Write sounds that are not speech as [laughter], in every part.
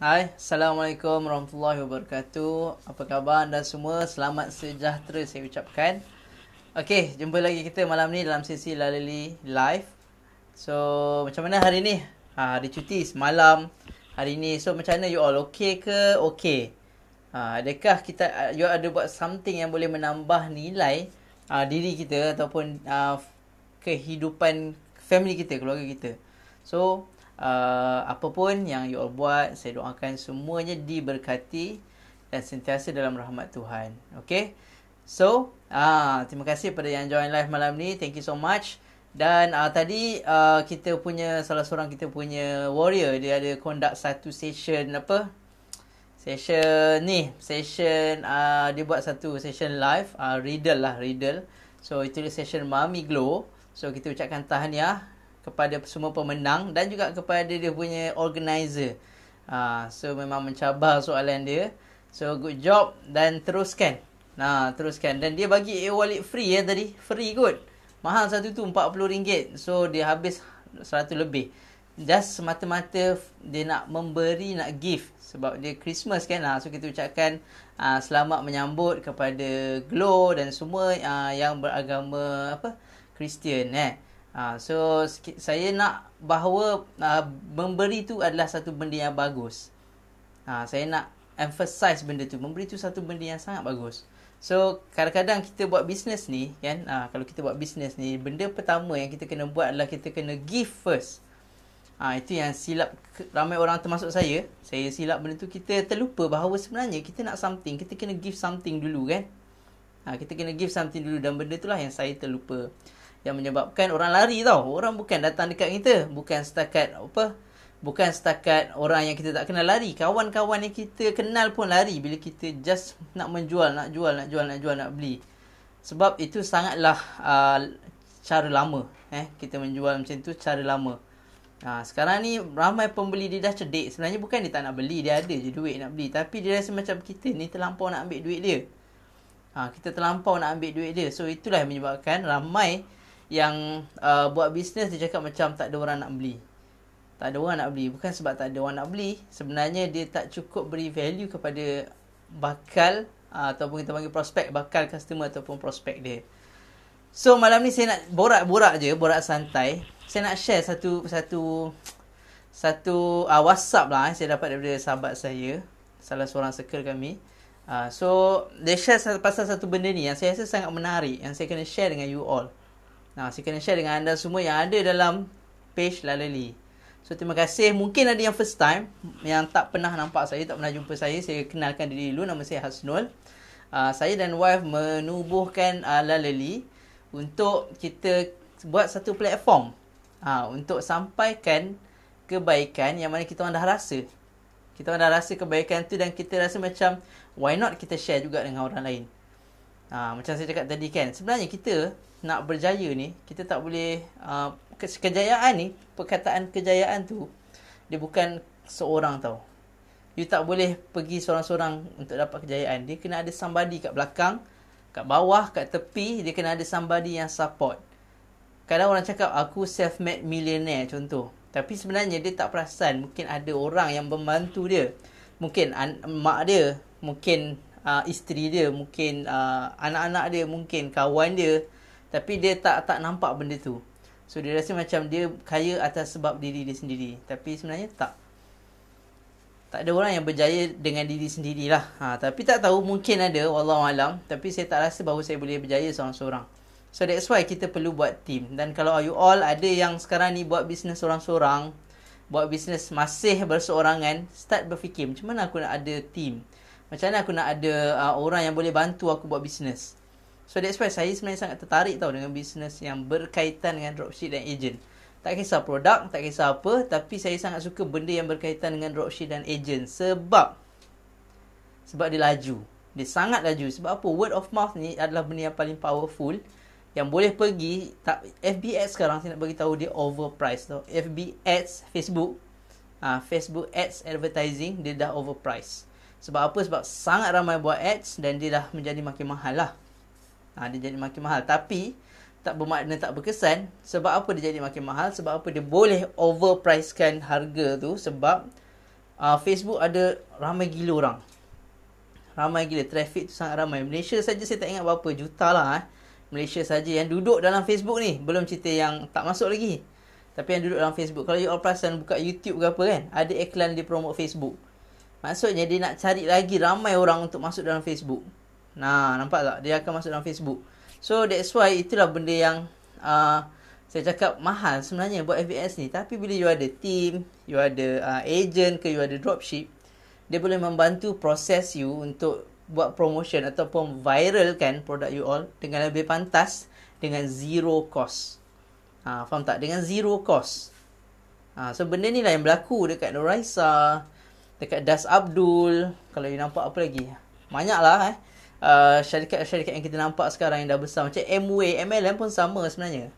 Hai, Assalamualaikum warahmatullahi wabarakatuh Apa khabar anda semua? Selamat sejahtera saya ucapkan Okay, jumpa lagi kita malam ni dalam sesi Lalili Live So, macam mana hari ni? Ha, hari cuti semalam Hari ni, so macam mana you all? Okay ke? Okay ha, Adakah kita, you ada buat something yang boleh menambah nilai ha, Diri kita ataupun ha, Kehidupan family kita, keluarga kita So, uh, apa pun yang you all buat, saya doakan semuanya diberkati dan sentiasa dalam rahmat Tuhan. Okay? So, uh, terima kasih kepada yang join live malam ni. Thank you so much. Dan uh, tadi uh, kita punya, salah seorang kita punya warrior, dia ada conduct satu session apa? Session ni, session uh, dia buat satu session live, uh, riddle lah, riddle. So, itu dia session Mummy Glow. So, kita ucapkan tahniah ya kepada semua pemenang dan juga kepada dia punya organizer. Ha, so memang mencabar soalan dia. So good job dan teruskan. Nah, ha, teruskan dan dia bagi e-wallet free ya tadi. Free kot. Mahal satu tu RM40. So dia habis 100 lebih. Just semata-mata dia nak memberi, nak gift sebab dia Christmas kan. Ha, so kita ucapkan ha, selamat menyambut kepada Glow dan semua ha, yang beragama apa? Christian eh. Ha. Ha, so saya nak bahawa uh, memberi tu adalah satu benda yang bagus. Ha, saya nak emphasize benda tu. Memberi tu satu benda yang sangat bagus. So kadang-kadang kita buat bisnes ni kan ha, kalau kita buat bisnes ni benda pertama yang kita kena buat adalah kita kena give first. Ha, itu yang silap ramai orang termasuk saya. Saya silap benda tu kita terlupa bahawa sebenarnya kita nak something, kita kena give something dulu kan. Ha, kita kena give something dulu dan benda itulah yang saya terlupa yang menyebabkan orang lari tau. Orang bukan datang dekat kita, bukan setakat apa? Bukan setakat orang yang kita tak kenal lari, kawan-kawan yang kita kenal pun lari bila kita just nak menjual, nak jual, nak jual, nak jual, nak beli. Sebab itu sangatlah uh, cara lama eh kita menjual macam tu cara lama. Ha, sekarang ni ramai pembeli dia dah cedek Sebenarnya bukan dia tak nak beli, dia ada je duit nak beli. Tapi dia rasa macam kita ni terlampau nak ambil duit dia. Ha, kita terlampau nak ambil duit dia. So itulah yang menyebabkan ramai yang uh, buat bisnes dia cakap macam tak ada orang nak beli. Tak ada orang nak beli. Bukan sebab tak ada orang nak beli. Sebenarnya dia tak cukup beri value kepada bakal uh, ataupun kita panggil prospek bakal customer ataupun prospek dia. So malam ni saya nak borak-borak je, borak santai. Saya nak share satu satu satu uh, WhatsApp lah eh, saya dapat daripada sahabat saya, salah seorang circle kami. Uh, so dia share pasal satu benda ni yang saya rasa sangat menarik yang saya kena share dengan you all. Ha, saya kena share dengan anda semua yang ada dalam page Lalali. So, terima kasih. Mungkin ada yang first time yang tak pernah nampak saya, tak pernah jumpa saya. Saya kenalkan diri dulu. Nama saya Hasnul. Uh, saya dan wife menubuhkan uh, ha, Lalali untuk kita buat satu platform uh, untuk sampaikan kebaikan yang mana kita orang dah rasa. Kita orang dah rasa kebaikan tu dan kita rasa macam why not kita share juga dengan orang lain. Ha, macam saya cakap tadi kan, sebenarnya kita nak berjaya ni, kita tak boleh, uh, kejayaan ni, perkataan kejayaan tu, dia bukan seorang tau. You tak boleh pergi seorang-seorang untuk dapat kejayaan. Dia kena ada somebody kat belakang, kat bawah, kat tepi, dia kena ada somebody yang support. Kadang orang cakap, aku self-made millionaire contoh. Tapi sebenarnya dia tak perasan mungkin ada orang yang membantu dia. Mungkin an- mak dia, mungkin uh, isteri dia mungkin uh, anak-anak dia mungkin kawan dia tapi dia tak tak nampak benda tu so dia rasa macam dia kaya atas sebab diri dia sendiri tapi sebenarnya tak tak ada orang yang berjaya dengan diri sendirilah ha tapi tak tahu mungkin ada wallahu alam tapi saya tak rasa bahawa saya boleh berjaya seorang-seorang so that's why kita perlu buat team dan kalau you all ada yang sekarang ni buat bisnes seorang-seorang buat bisnes masih berseorangan start berfikir macam mana aku nak ada team macam mana aku nak ada uh, orang yang boleh bantu aku buat bisnes? So that's why saya sebenarnya sangat tertarik tau dengan bisnes yang berkaitan dengan dropship dan agent. Tak kisah produk, tak kisah apa, tapi saya sangat suka benda yang berkaitan dengan dropship dan agent sebab sebab dia laju. Dia sangat laju. Sebab apa? Word of mouth ni adalah benda yang paling powerful yang boleh pergi tak FB ads sekarang saya nak bagi tahu dia overpriced tau. FB ads Facebook uh, Facebook ads advertising dia dah overpriced. Sebab apa? Sebab sangat ramai buat ads dan dia dah menjadi makin mahal lah. Ha, dia jadi makin mahal. Tapi, tak bermakna tak berkesan. Sebab apa dia jadi makin mahal? Sebab apa dia boleh overpricekan harga tu? Sebab uh, Facebook ada ramai gila orang. Ramai gila. Traffic tu sangat ramai. Malaysia saja saya tak ingat berapa. Juta lah eh. Malaysia saja yang duduk dalam Facebook ni. Belum cerita yang tak masuk lagi. Tapi yang duduk dalam Facebook. Kalau you all perasan buka YouTube ke apa kan. Ada iklan dia promote Facebook. Maksudnya dia nak cari lagi ramai orang untuk masuk dalam Facebook. Nah, nampak tak? Dia akan masuk dalam Facebook. So that's why itulah benda yang uh, saya cakap mahal sebenarnya buat FBS ni. Tapi bila you ada team, you ada uh, agent ke you ada dropship, dia boleh membantu proses you untuk buat promotion ataupun viral kan produk you all dengan lebih pantas dengan zero cost. Ha, faham tak? Dengan zero cost. Ha, so benda ni lah yang berlaku dekat Noraisa, dekat Das Abdul kalau you nampak apa lagi banyaklah eh uh, syarikat-syarikat yang kita nampak sekarang yang dah besar macam Amway MLM pun sama sebenarnya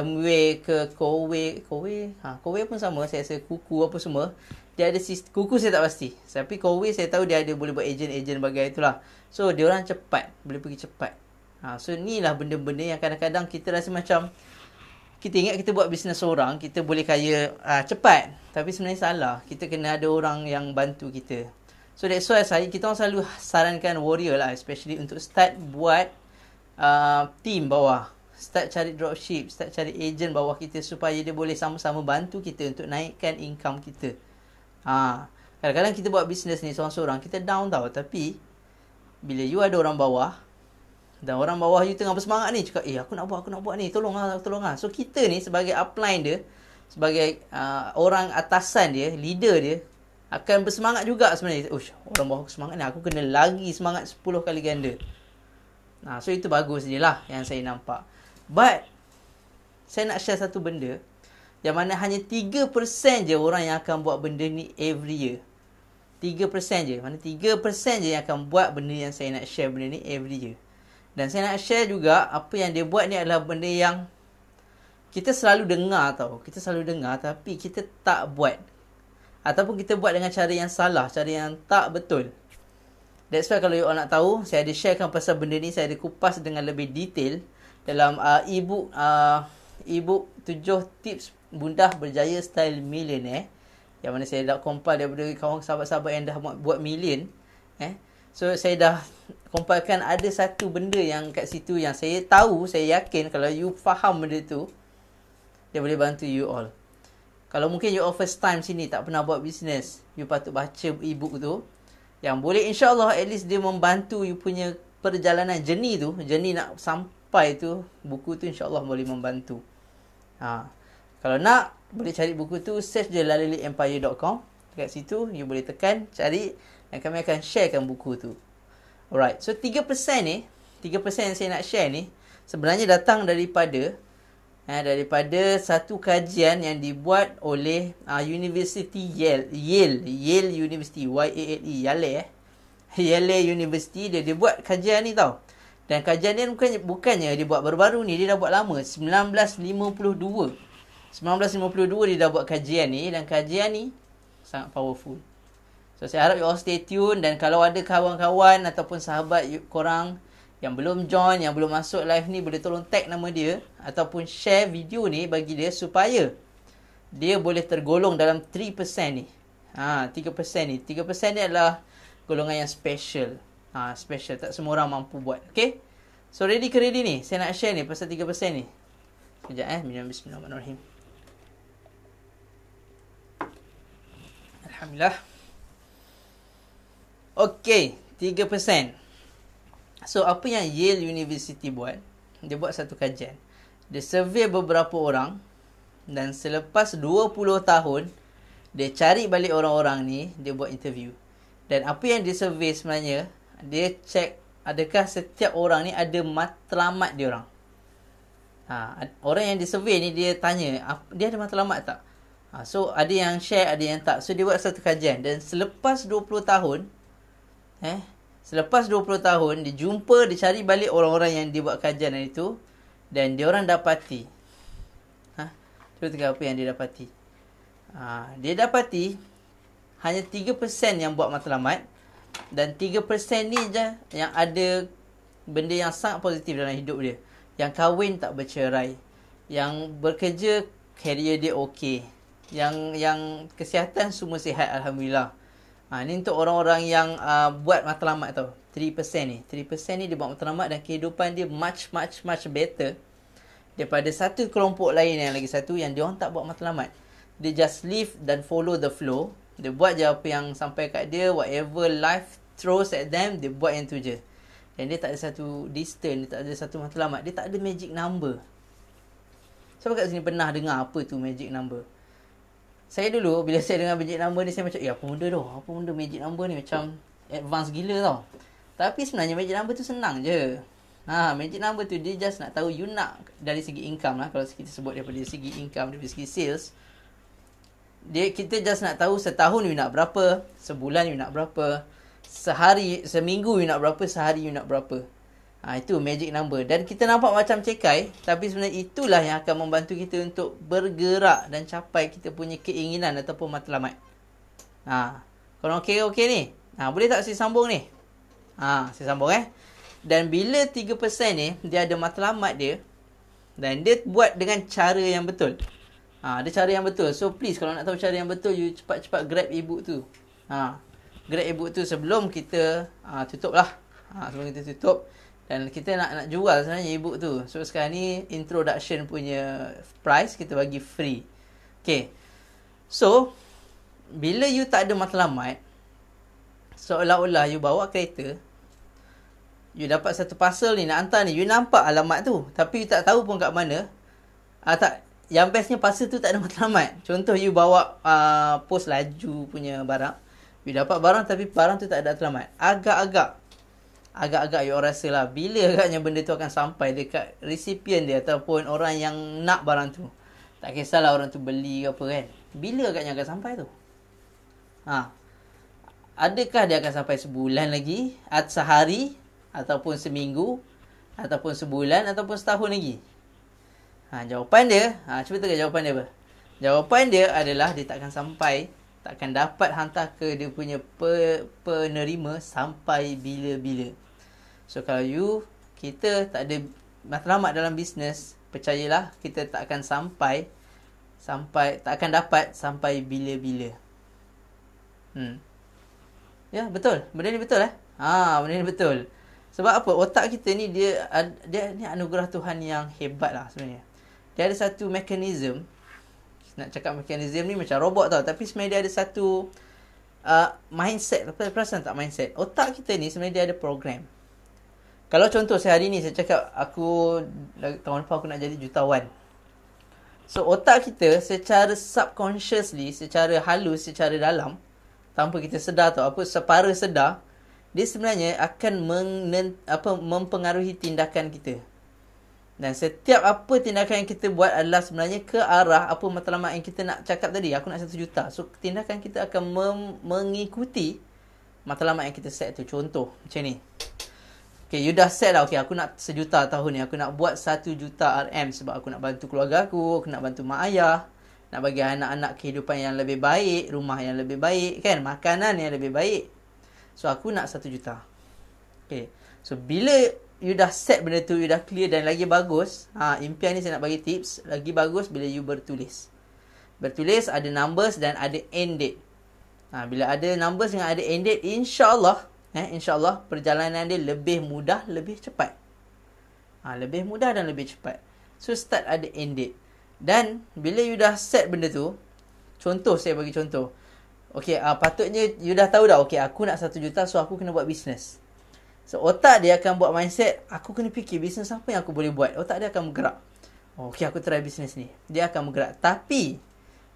Amway ke Kowe Kowe ha Kowe pun sama saya rasa kuku apa semua dia ada sistem, kuku saya tak pasti tapi Kowe saya tahu dia ada boleh buat ejen ejen bagai itulah so dia orang cepat boleh pergi cepat ha so inilah benda-benda yang kadang-kadang kita rasa macam kita ingat kita buat bisnes seorang, kita boleh kaya uh, cepat. Tapi sebenarnya salah. Kita kena ada orang yang bantu kita. So that's why saya, kita orang selalu sarankan warrior lah. Especially untuk start buat uh, team bawah. Start cari dropship, start cari agent bawah kita supaya dia boleh sama-sama bantu kita untuk naikkan income kita. Ha. Kadang-kadang kita buat bisnes ni seorang-seorang, kita down tau. Tapi bila you ada orang bawah, dan orang bawah you tengah bersemangat ni Cakap eh aku nak buat aku nak buat ni Tolonglah tolonglah So kita ni sebagai upline dia Sebagai uh, orang atasan dia Leader dia Akan bersemangat juga sebenarnya Ush orang bawah aku semangat ni Aku kena lagi semangat 10 kali ganda Nah, So itu bagus je lah yang saya nampak But Saya nak share satu benda Yang mana hanya 3% je orang yang akan buat benda ni every year 3% je. Mana 3% je yang akan buat benda yang saya nak share benda ni every year. Dan saya nak share juga apa yang dia buat ni adalah benda yang kita selalu dengar tau. Kita selalu dengar tapi kita tak buat. Ataupun kita buat dengan cara yang salah, cara yang tak betul. That's why kalau you all nak tahu, saya ada sharekan pasal benda ni, saya ada kupas dengan lebih detail dalam uh, e-book uh, e-book tips bundah berjaya style Eh, yang mana saya dah compile daripada kawan sahabat-sahabat yang dah buat million eh So saya dah kompilkan ada satu benda yang kat situ yang saya tahu, saya yakin kalau you faham benda tu dia boleh bantu you all. Kalau mungkin you all first time sini tak pernah buat business, you patut baca e-book tu yang boleh insya-Allah at least dia membantu you punya perjalanan jenis tu, jenis nak sampai tu, buku tu insya-Allah boleh membantu. Ha. Kalau nak boleh cari buku tu search je lalilyempire.com. Dekat situ you boleh tekan cari dan kami akan sharekan buku tu. Alright, so 3% ni, 3% yang saya nak share ni sebenarnya datang daripada eh, daripada satu kajian yang dibuat oleh uh, ah, University Yale, Yale, Yale University, Y A L E, Yale eh. Yale University dia dia buat kajian ni tau. Dan kajian ni bukannya bukannya dia buat baru-baru ni, dia dah buat lama, 1952. 1952 dia dah buat kajian ni dan kajian ni sangat powerful. So saya harap you all stay tune dan kalau ada kawan-kawan ataupun sahabat you, korang yang belum join, yang belum masuk live ni boleh tolong tag nama dia ataupun share video ni bagi dia supaya dia boleh tergolong dalam 3% ni. Ha, 3% ni. 3% ni adalah golongan yang special. Ha, special. Tak semua orang mampu buat. Okay? So, ready ke ready ni? Saya nak share ni pasal 3% ni. Sekejap eh. bismillahirrahmanirrahim. Alhamdulillah. Okay, 3%. So, apa yang Yale University buat? Dia buat satu kajian. Dia survey beberapa orang dan selepas 20 tahun, dia cari balik orang-orang ni, dia buat interview. Dan apa yang dia survey sebenarnya, dia check adakah setiap orang ni ada matlamat dia orang. Ha, orang yang dia survey ni dia tanya Dia ada matlamat tak? Ha, so ada yang share ada yang tak So dia buat satu kajian Dan selepas 20 tahun Eh? Selepas 20 tahun, dia jumpa, dia cari balik orang-orang yang dia buat kajian hari itu. Dan dia orang dapati. Ha? Cuba tengok apa yang dia dapati. Ha, dia dapati, hanya 3% yang buat matlamat. Dan 3% ni je yang ada benda yang sangat positif dalam hidup dia. Yang kahwin tak bercerai. Yang bekerja, karier dia okey. Yang yang kesihatan semua sihat Alhamdulillah. Ha, ini untuk orang-orang yang uh, buat matlamat tau. 3% ni. 3% ni dia buat matlamat dan kehidupan dia much, much, much better daripada satu kelompok lain yang lagi satu yang diorang tak buat matlamat. Dia just live dan follow the flow. Dia buat je apa yang sampai kat dia. Whatever life throws at them, dia buat yang tu je. Dan dia tak ada satu distance, dia tak ada satu matlamat. Dia tak ada magic number. Siapa kat sini pernah dengar apa tu magic number? saya dulu bila saya dengar magic number ni saya macam ya apa benda tu apa benda magic number ni macam advance gila tau tapi sebenarnya magic number tu senang je ha magic number tu dia just nak tahu you nak dari segi income lah kalau kita sebut daripada segi income daripada segi sales dia kita just nak tahu setahun you nak berapa sebulan you nak berapa sehari seminggu you nak berapa sehari you nak berapa Ha, itu magic number. Dan kita nampak macam cekai. Tapi sebenarnya itulah yang akan membantu kita untuk bergerak dan capai kita punya keinginan ataupun matlamat. Ha, ah, korang okey-okey ni? Ha, boleh tak saya sambung ni? Ha, saya sambung eh. Dan bila 3% ni dia ada matlamat dia. Dan dia buat dengan cara yang betul. Ha, ada cara yang betul. So please kalau nak tahu cara yang betul you cepat-cepat grab e tu. Ha, grab e tu sebelum kita ha, tutup lah. Ha, Sebelum kita tutup. Dan kita nak nak jual sebenarnya e tu. So sekarang ni introduction punya price kita bagi free. Okay. So, bila you tak ada matlamat, seolah-olah you bawa kereta, you dapat satu parcel ni nak hantar ni, you nampak alamat tu. Tapi you tak tahu pun kat mana. Ah, tak, yang bestnya parcel tu tak ada [laughs] matlamat. Contoh you bawa uh, pos laju punya barang. You dapat barang tapi barang tu tak ada matlamat. Agak-agak agak-agak you rasa lah bila agaknya benda tu akan sampai dekat resipien dia ataupun orang yang nak barang tu. Tak kisahlah orang tu beli ke apa kan. Bila agaknya akan sampai tu? Ha. Adakah dia akan sampai sebulan lagi? atau sehari? Ataupun seminggu? Ataupun sebulan? Ataupun setahun lagi? Ha, jawapan dia, ha, cuba tengok jawapan dia apa? Jawapan dia adalah dia takkan sampai takkan dapat hantar ke dia punya penerima sampai bila-bila. So kalau you kita tak ada matlamat dalam bisnes, percayalah kita tak akan sampai sampai tak akan dapat sampai bila-bila. Hmm. Ya, betul. Benda ni betul eh? Ha, benda ni betul. Sebab apa? Otak kita ni dia dia ni anugerah Tuhan yang hebat lah sebenarnya. Dia ada satu mekanism nak cakap mekanism ni macam robot tau tapi sebenarnya dia ada satu uh, mindset apa perasaan tak mindset otak kita ni sebenarnya dia ada program kalau contoh saya hari ni saya cakap aku tahun depan aku nak jadi jutawan. So otak kita secara subconsciously, secara halus, secara dalam tanpa kita sedar tau apa separa sedar dia sebenarnya akan menen, apa mempengaruhi tindakan kita. Dan setiap apa tindakan yang kita buat adalah sebenarnya ke arah apa matlamat yang kita nak cakap tadi. Aku nak satu juta. So, tindakan kita akan mem- mengikuti matlamat yang kita set tu. Contoh macam ni. Okay, you dah set lah. Okay, aku nak sejuta tahun ni. Aku nak buat satu juta RM sebab aku nak bantu keluarga aku. Aku nak bantu mak ayah. Nak bagi anak-anak kehidupan yang lebih baik. Rumah yang lebih baik. Kan? Makanan yang lebih baik. So, aku nak satu juta. Okay. So, bila you dah set benda tu, you dah clear dan lagi bagus. Ha, impian ni saya nak bagi tips. Lagi bagus bila you bertulis. Bertulis ada numbers dan ada end date. Ha, bila ada numbers dengan ada end date, insyaAllah eh, insyaAllah perjalanan dia lebih mudah, lebih cepat. Ha, lebih mudah dan lebih cepat. So, start ada end date. Dan, bila you dah set benda tu, contoh saya bagi contoh. Okay, uh, patutnya you dah tahu dah, okay, aku nak satu juta, so aku kena buat bisnes. So, otak dia akan buat mindset, aku kena fikir bisnes apa yang aku boleh buat. Otak dia akan bergerak. Okay, aku try bisnes ni. Dia akan bergerak. Tapi,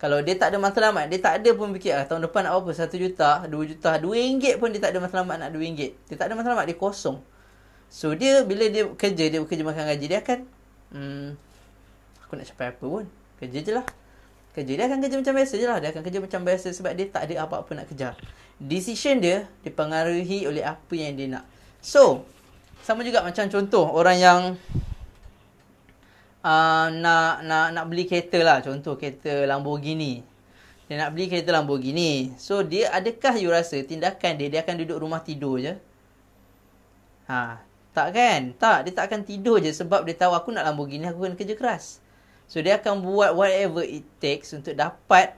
kalau dia tak ada matlamat, dia tak ada pun fikir ah, tahun depan nak apa, 1 juta, 2 juta, 2 ringgit pun dia tak ada matlamat nak 2 ringgit. Dia tak ada matlamat, dia kosong. So dia bila dia kerja, dia bekerja makan gaji, dia akan hmm, aku nak capai apa pun, kerja je lah. Kerja dia akan kerja macam biasa je lah. Dia akan kerja macam biasa sebab dia tak ada apa-apa nak kejar. Decision dia dipengaruhi oleh apa yang dia nak. So, sama juga macam contoh orang yang Ah, nak nak nak beli kereta lah contoh kereta Lamborghini. Dia nak beli kereta Lamborghini. So dia adakah you rasa tindakan dia dia akan duduk rumah tidur je? Ha, tak kan? Tak, dia tak akan tidur je sebab dia tahu aku nak Lamborghini aku kena kerja keras. So dia akan buat whatever it takes untuk dapat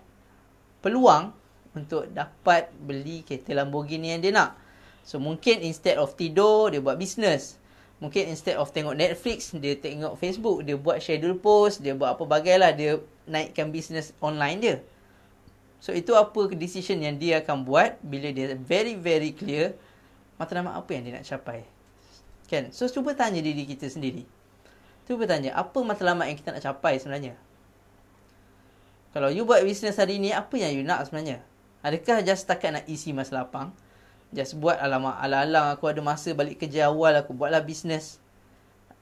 peluang untuk dapat beli kereta Lamborghini yang dia nak. So mungkin instead of tidur dia buat business mungkin instead of tengok Netflix dia tengok Facebook dia buat schedule post dia buat apa bagailah dia naikkan business online dia so itu apa decision yang dia akan buat bila dia very very clear matlamat apa yang dia nak capai kan so cuba tanya diri kita sendiri cuba tanya apa matlamat yang kita nak capai sebenarnya kalau you buat business hari ini apa yang you nak sebenarnya adakah just setakat nak isi masa lapang Just buat alamak alang ala aku ada masa balik kerja awal aku buatlah bisnes.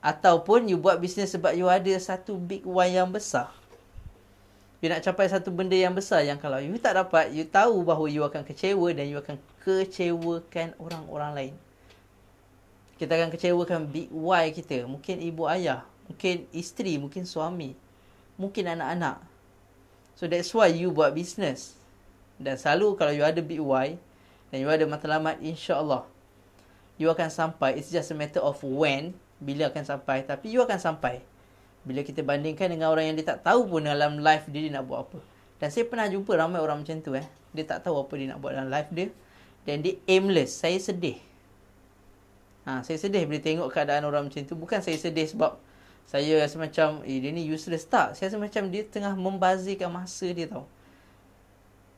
Ataupun you buat bisnes sebab you ada satu big one yang besar. You nak capai satu benda yang besar yang kalau you tak dapat, you tahu bahawa you akan kecewa dan you akan kecewakan orang-orang lain. Kita akan kecewakan big why kita. Mungkin ibu ayah. Mungkin isteri. Mungkin suami. Mungkin anak-anak. So that's why you buat business. Dan selalu kalau you ada big why, dan you ada matlamat insya-Allah you akan sampai it's just a matter of when bila akan sampai tapi you akan sampai bila kita bandingkan dengan orang yang dia tak tahu pun dalam life dia, dia nak buat apa dan saya pernah jumpa ramai orang macam tu eh dia tak tahu apa dia nak buat dalam life dia dan dia aimless saya sedih ha saya sedih bila tengok keadaan orang macam tu bukan saya sedih sebab saya rasa macam eh dia ni useless tak saya rasa macam dia tengah membazirkan masa dia tau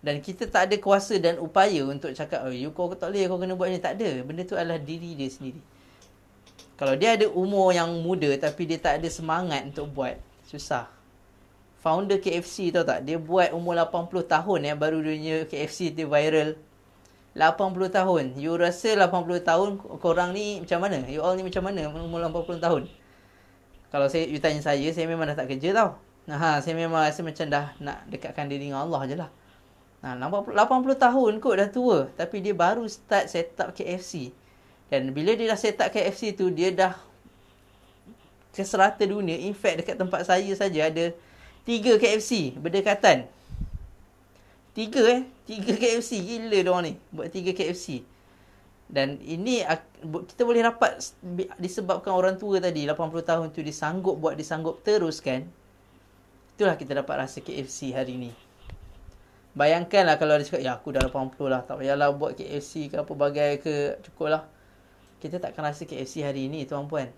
dan kita tak ada kuasa dan upaya untuk cakap oh, you kau tak boleh kau kena buat ni tak ada benda tu adalah diri dia sendiri kalau dia ada umur yang muda tapi dia tak ada semangat untuk buat susah founder KFC tau tak dia buat umur 80 tahun ya baru dunia KFC dia viral 80 tahun you rasa 80 tahun korang ni macam mana you all ni macam mana umur 80 tahun kalau saya you tanya saya saya memang dah tak kerja tau Nah, saya memang rasa macam dah nak dekatkan diri dengan Allah je lah. Ha, nah, 80 tahun kot dah tua tapi dia baru start set up KFC. Dan bila dia dah set up KFC tu dia dah ke serata dunia. In fact dekat tempat saya saja ada 3 KFC berdekatan. 3 eh, 3 KFC gila dia orang ni buat 3 KFC. Dan ini kita boleh dapat disebabkan orang tua tadi 80 tahun tu disanggup buat disanggup teruskan. Itulah kita dapat rasa KFC hari ni. Bayangkanlah kalau dia cakap Ya aku dah 80 lah Tak payahlah buat KFC ke apa bagai ke Cukup lah Kita takkan rasa KFC hari ni tuan puan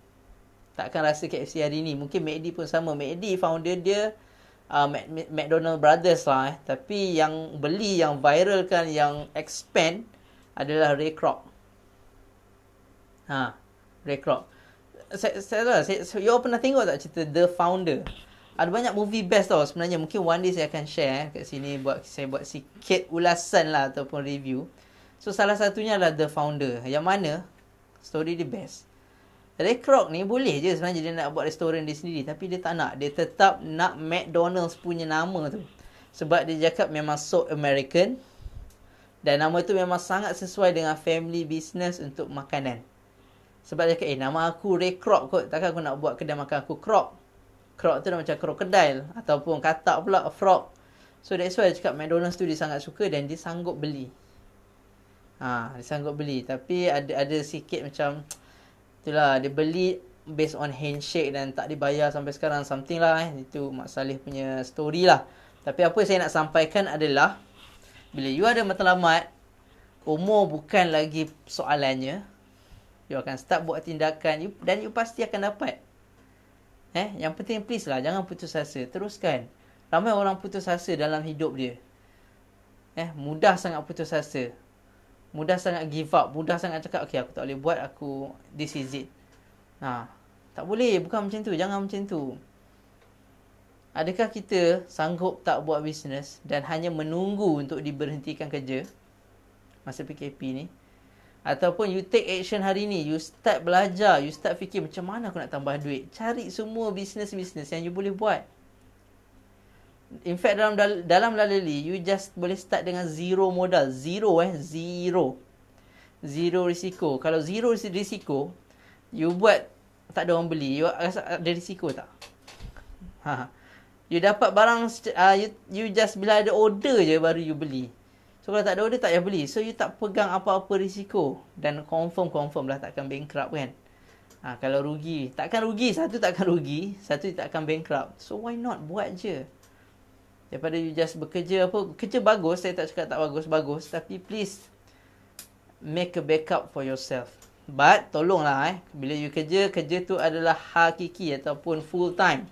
Takkan rasa KFC hari ni Mungkin McD pun sama McD founder dia uh, McDonald Brothers lah eh. Tapi yang beli Yang viralkan Yang expand Adalah Ray Kroc Ha Ray Kroc saya, saya, saya, saya, You all pernah tengok tak cerita The Founder ada banyak movie best tau sebenarnya. Mungkin one day saya akan share eh, kat sini. buat Saya buat sikit ulasan lah ataupun review. So, salah satunya adalah The Founder. Yang mana story dia best. Ray Kroc ni boleh je sebenarnya dia nak buat restoran dia sendiri. Tapi dia tak nak. Dia tetap nak McDonald's punya nama tu. Sebab dia cakap memang so American. Dan nama tu memang sangat sesuai dengan family business untuk makanan. Sebab dia cakap, eh nama aku Ray Kroc kot. Takkan aku nak buat kedai makan aku Kroc. Croc tu dah macam crocodile ataupun katak pula frog. So that's why dia cakap McDonald's tu dia sangat suka dan dia sanggup beli. Ha, dia sanggup beli tapi ada ada sikit macam itulah dia beli based on handshake dan tak dibayar sampai sekarang something lah eh. Itu Mak Saleh punya story lah. Tapi apa saya nak sampaikan adalah bila you ada matlamat umur bukan lagi soalannya. You akan start buat tindakan you, dan you pasti akan dapat. Eh, yang penting please lah jangan putus asa, teruskan. Ramai orang putus asa dalam hidup dia. Eh, mudah sangat putus asa. Mudah sangat give up, mudah sangat cakap okey aku tak boleh buat, aku this is it. Ha, tak boleh, bukan macam tu, jangan macam tu. Adakah kita sanggup tak buat bisnes dan hanya menunggu untuk diberhentikan kerja? Masa PKP ni, Ataupun you take action hari ni, you start belajar, you start fikir macam mana aku nak tambah duit. Cari semua business-business yang you boleh buat. In fact, dalam dalam lalali, you just boleh start dengan zero modal. Zero eh, zero. Zero risiko. Kalau zero risiko, you buat tak ada orang beli, you rasa ada risiko tak? Ha. ha. You dapat barang, uh, you, you just bila ada order je baru you beli. So kalau tak ada order tak payah beli. So you tak pegang apa-apa risiko dan confirm confirm lah takkan bankrupt kan. Ha, kalau rugi, takkan rugi. Satu takkan rugi, satu takkan bankrupt. So why not buat je. Daripada you just bekerja apa, kerja bagus, saya tak cakap tak bagus, bagus. Tapi please, make a backup for yourself. But, tolonglah eh. Bila you kerja, kerja tu adalah hakiki ataupun full time.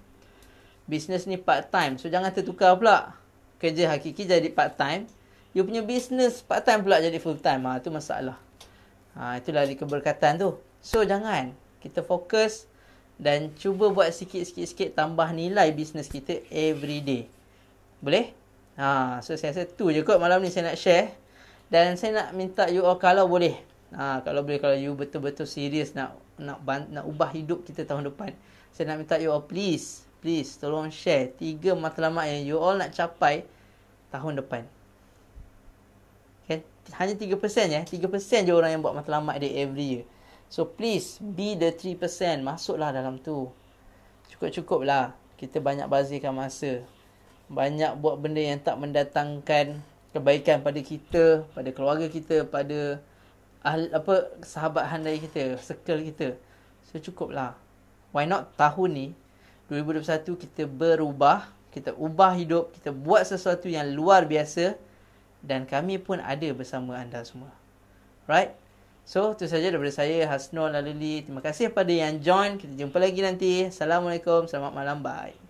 Business ni part time. So, jangan tertukar pula. Kerja hakiki jadi part time you punya business part time pula jadi full time ah ha, tu masalah. Ha itulah di keberkatan tu. So jangan kita fokus dan cuba buat sikit-sikit sikit tambah nilai business kita every day. Boleh? Ha so saya rasa tu je kot malam ni saya nak share dan saya nak minta you all kalau boleh. Ha kalau boleh kalau you betul-betul serius nak nak nak ubah hidup kita tahun depan. Saya nak minta you all please please tolong share tiga matlamat yang you all nak capai tahun depan hanya 3% ya. 3% je orang yang buat matlamat dia every year. So please be the 3%. Masuklah dalam tu. Cukup-cukup lah. Kita banyak bazirkan masa. Banyak buat benda yang tak mendatangkan kebaikan pada kita, pada keluarga kita, pada ahli, apa sahabat handai kita, circle kita. So cukup lah. Why not tahun ni, 2021 kita berubah, kita ubah hidup, kita buat sesuatu yang luar Biasa dan kami pun ada bersama anda semua. Right? So, itu saja daripada saya Hasnul Laluli. Terima kasih kepada yang join. Kita jumpa lagi nanti. Assalamualaikum. Selamat malam. Bye.